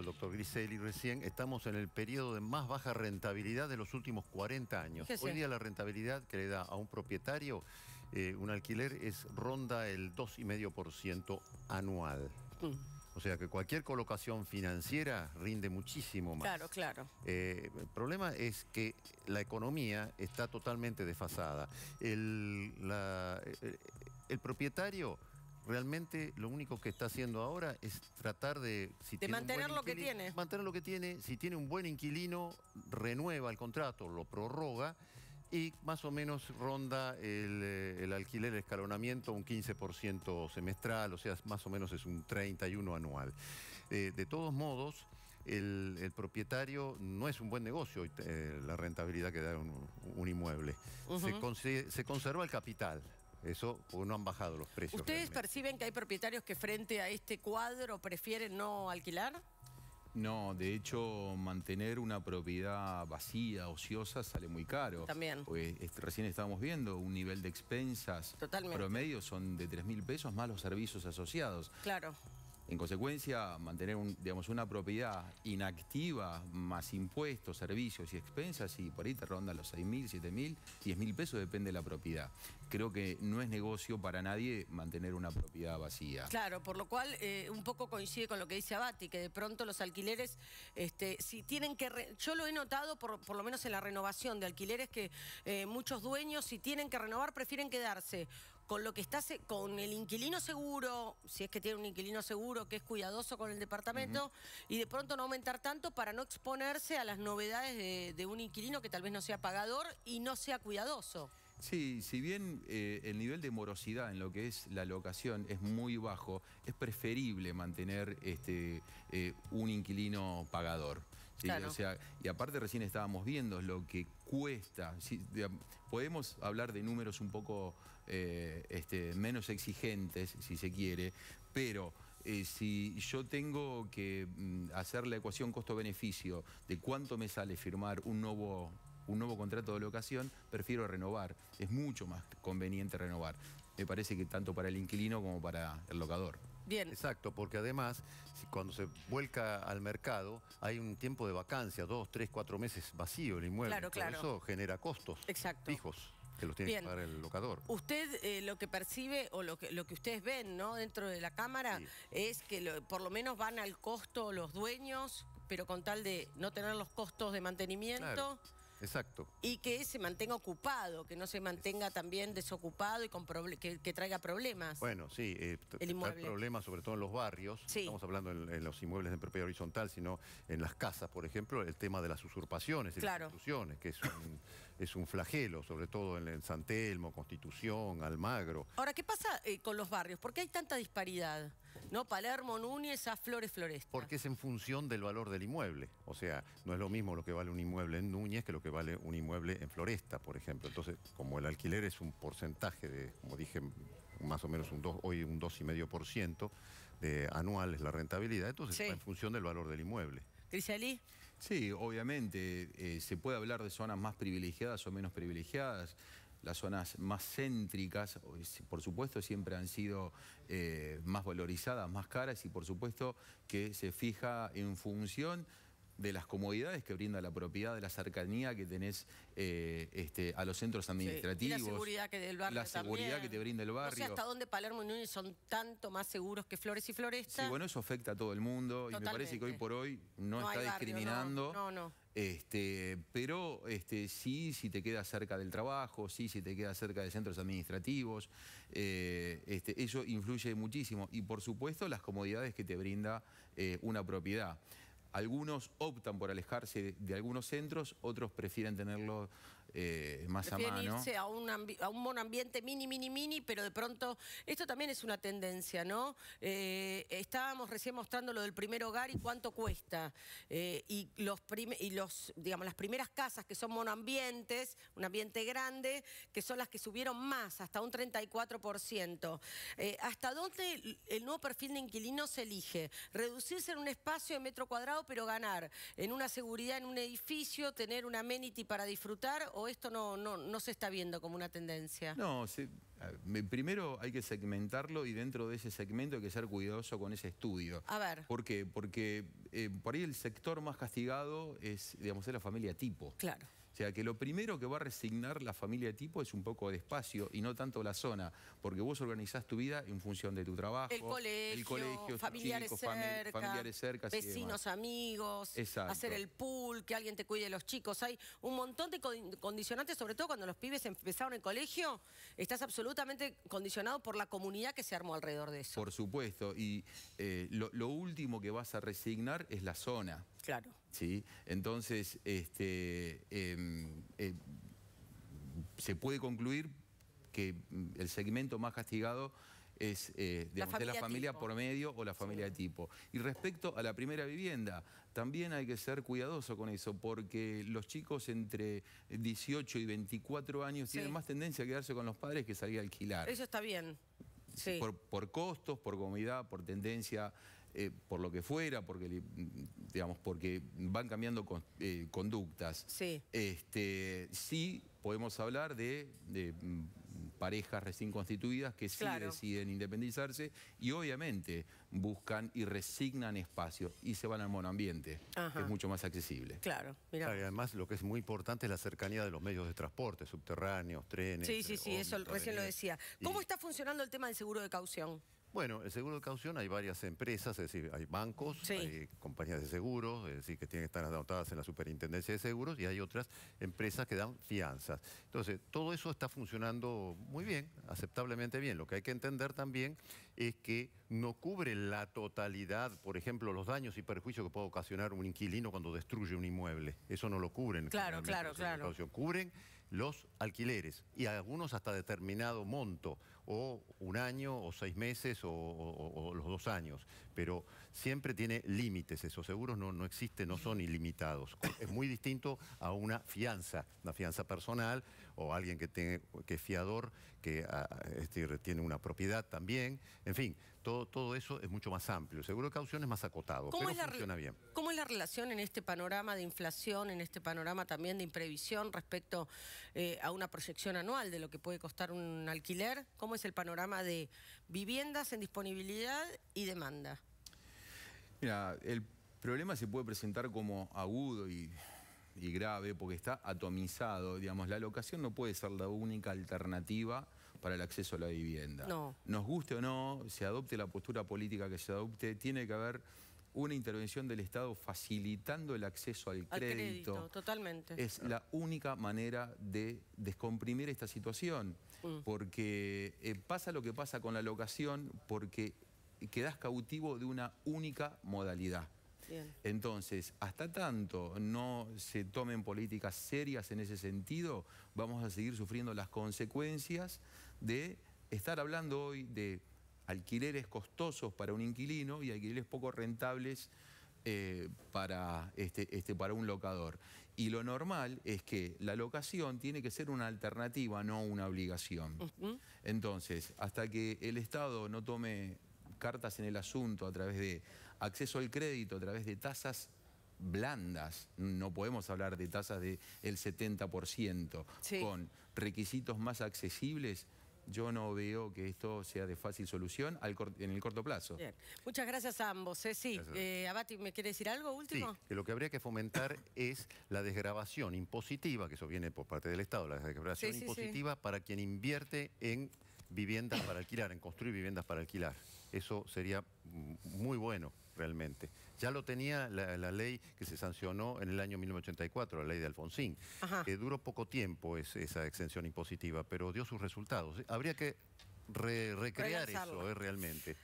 el doctor Griseli recién, estamos en el periodo de más baja rentabilidad de los últimos 40 años. Hoy día la rentabilidad que le da a un propietario eh, un alquiler es ronda el 2,5% anual. Mm. O sea que cualquier colocación financiera rinde muchísimo más. Claro, claro. Eh, el problema es que la economía está totalmente desfasada. el eh, propietario realmente lo único que está haciendo ahora es tratar de... mantener lo que tiene. Mantener lo que tiene. Si tiene un buen inquilino, renueva el contrato, lo prorroga y más o menos ronda el, eh, alquiler, el escalonamiento, un 15% semestral, o sea, más o menos es un 31% anual. Eh, de todos modos... El, propietario no es un buen negocio eh, la rentabilidad que da un, inmueble. se conserva el capital, eso, porque no han bajado los precios. ¿Ustedes perciben que hay propietarios que frente a este cuadro prefieren no alquilar? No, de hecho, mantener una propiedad vacía, ociosa, sale muy caro. También. Pues, recién estábamos viendo un nivel de expensas promedio son de 3 mil pesos más los servicios asociados. Claro. En consecuencia, mantener digamos, una propiedad inactiva, más impuestos, servicios y expensas, y por ahí te rondan los 6.000, 7.000, 10.000 pesos, depende de la propiedad. Creo que no es negocio para nadie mantener una propiedad vacía. Claro, por lo cual eh, un poco coincide con lo que dice Abati, que de pronto los alquileres, este, si tienen que... Yo lo he notado, por, por, lo menos en la renovación de alquileres, que eh, muchos dueños, si tienen que renovar, prefieren quedarse con lo que está con el inquilino seguro, si es que tiene un inquilino seguro que es cuidadoso con el departamento, y de pronto no aumentar tanto para no exponerse a las novedades de, un inquilino que tal vez no sea pagador y no sea cuidadoso. Sí, si bien eh, el nivel de morosidad en lo que es la locación es muy bajo, es preferible mantener este, eh, un inquilino pagador o sea, y aparte recién estábamos viendo lo que cuesta. podemos hablar de números un poco eh, este, menos exigentes, si se quiere, pero eh, si yo tengo que mm, hacer la ecuación costo-beneficio de cuánto me sale firmar un nuevo un nuevo contrato de locación, prefiero renovar. Es mucho más conveniente renovar. Me parece que tanto para el inquilino como para el locador. Exacto, porque además, cuando se vuelca al mercado, hay un tiempo de vacancia, dos, tres, cuatro meses vacío el inmueble. Claro, Eso genera costos Exacto. fijos que los tiene que pagar el locador. Usted eh, lo que percibe o lo que, lo que ustedes ven ¿no? dentro de la Cámara es que por lo menos van al costo los dueños, pero con tal de no tener los costos de mantenimiento. Exacto. Y que se mantenga ocupado, que no se mantenga también desocupado y con que, traiga problemas. Bueno, sí, eh, el problemas sobre todo en los barrios, estamos hablando en, los inmuebles en propiedad horizontal, sino en las casas, por ejemplo, el tema de las usurpaciones, de las instituciones, que es un, es un flagelo, sobre todo en, San Telmo, Constitución, Almagro. Ahora, ¿qué pasa eh, con los barrios? ¿Por qué hay tanta disparidad? ¿no? Palermo, Núñez a Flores Floresta. Porque es en función del valor del inmueble. O sea, no es lo mismo lo que vale un inmueble en Núñez que lo que vale un inmueble en Floresta, por ejemplo. Entonces, como el alquiler es un porcentaje de, como dije, más o menos un hoy un 2,5% de anual es la rentabilidad, entonces es en función del valor del inmueble. Crisalí. Sí, obviamente, eh, se puede hablar de zonas más privilegiadas o menos privilegiadas las zonas más céntricas, por supuesto, siempre han sido eh, más valorizadas, más caras y por supuesto que se fija en función de las comodidades que brinda la propiedad, de la cercanía que tenés eh, este, a los centros administrativos. la seguridad que del barrio La seguridad que te brinda el barrio. Y hasta dónde Palermo y Núñez son tanto más seguros que Flores y Floresta. Sí, bueno, eso afecta a todo el mundo y me parece que hoy por hoy no, está discriminando. no, no. Este, pero este, sí, si te queda cerca del trabajo, sí, si te queda cerca de centros administrativos, eh, este, eso influye muchísimo. Y por supuesto las comodidades que te brinda eh, una propiedad. Algunos optan por alejarse de, algunos centros, otros prefieren tenerlo eh, más a mano. irse a un, a monoambiente mini, mini, mini, pero de pronto... Esto también es una tendencia, ¿no? Eh, estábamos recién mostrando lo del primer hogar y cuánto cuesta. Eh, y los, digamos, las primeras casas que son monoambientes, un ambiente grande, que son las que subieron más, hasta un 34%. ¿Hasta dónde el nuevo perfil de inquilino se elige? ¿Reducirse en un espacio de metro cuadrado pero ganar en una seguridad, en un edificio, tener una amenity para disfrutar, o esto no, no, no se está viendo como una tendencia? No, primero hay que segmentarlo y dentro de ese segmento hay que ser cuidadoso con ese estudio. A ver. ¿Por qué? Porque eh, por ahí el sector más castigado es, digamos, es la familia tipo. Claro. O sea, que lo primero que va a resignar la familia de tipo es un poco de espacio y no tanto la zona, porque vos organizás tu vida en función de tu trabajo, el colegio, familiares, cerca, vecinos, amigos, hacer el pool, que alguien te cuide los chicos. Hay un montón de condicionantes, sobre todo cuando los pibes empezaron el colegio, estás absolutamente condicionado por la comunidad que se armó alrededor de eso. Por supuesto, y eh, lo último que vas a resignar es la zona. Claro. ¿sí? Entonces, este, em, eh, se puede concluir que mm, el segmento más castigado es eh, de la, familia, por medio o la familia de tipo. Y respecto a la primera vivienda, también hay que ser cuidadoso con eso, porque los chicos entre 18 y 24 años tienen más tendencia a quedarse con los padres que salir a alquilar. Eso está bien. Por, por, costos, por comodidad, por tendencia eh, por lo que fuera, porque, digamos, porque van cambiando eh, conductas. Sí. Este, sí podemos hablar de, mm, parejas recién constituidas que sí deciden independizarse y obviamente buscan y resignan espacio y se van al monoambiente, que es mucho más accesible. Claro, además lo que es muy importante es la cercanía de los medios de transporte, subterráneos, trenes. Sí, sí, sí, eso recién lo decía. ¿Cómo está funcionando el tema del seguro de caución? Bueno, el seguro de caución hay varias empresas, es decir, hay bancos, hay compañías de seguros, es decir, que tienen que estar anotadas en la superintendencia de seguros y hay otras empresas que dan fianzas. Entonces, todo eso está funcionando muy bien, aceptablemente bien. Lo que hay que entender también es que no cubre la totalidad, por ejemplo, los daños y perjuicios que puede ocasionar un inquilino cuando destruye un inmueble. Eso no lo cubren. Claro, claro, claro. Cubren los alquileres y algunos hasta determinado monto, o un año, o seis meses, o, los dos años. Pero siempre tiene límites, esos seguros no, no existen, no son ilimitados. Es muy distinto a una fianza, una fianza personal, o alguien que, tiene, que es fiador, que ah, tiene una propiedad también. En fin, todo, todo eso es mucho más amplio. El seguro de caución es más acotado, pero la funciona bien. ¿Cómo es la relación en este panorama de inflación, en este panorama también de imprevisión respecto eh, a una proyección anual de lo que puede costar un alquiler? ¿Cómo es el panorama de viviendas en disponibilidad y demanda? Mira, el problema se puede presentar como agudo y y grave porque está atomizado. Digamos, la locación no puede ser la única alternativa para el acceso a la vivienda. No. Nos guste o no, se adopte la postura política que se adopte, tiene que haber una intervención del Estado facilitando el acceso al, crédito. Totalmente. Es la única manera de descomprimir esta situación, mm. porque eh, pasa lo que pasa con la locación, porque quedas cautivo de una única modalidad. Entonces, hasta tanto no se tomen políticas serias en ese sentido, vamos a seguir sufriendo las consecuencias de estar hablando hoy de alquileres costosos para un inquilino y alquileres poco rentables eh, para, este, este, para un locador. Y lo normal es que la locación tiene que ser una alternativa, no una obligación. Entonces, hasta que el Estado no tome cartas en el asunto a través de acceso al crédito a través de tasas blandas, no podemos hablar de tasas del 70%, con requisitos más accesibles, yo no veo que esto sea de fácil solución en el corto plazo. Bien. Muchas gracias a ambos. Eh, sí, eh, Abati, ¿me quiere decir algo último? que lo que habría que fomentar es la desgrabación impositiva, que eso viene por parte del Estado, la desgrabación impositiva para quien invierte en viviendas para alquilar, en construir viviendas para alquilar. Eso sería muy bueno realmente. Ya lo tenía la, ley que se sancionó en el año 1984, la ley de Alfonsín, que duró poco tiempo es, esa exención impositiva, pero dio sus resultados. Habría que recrear eso eh, realmente.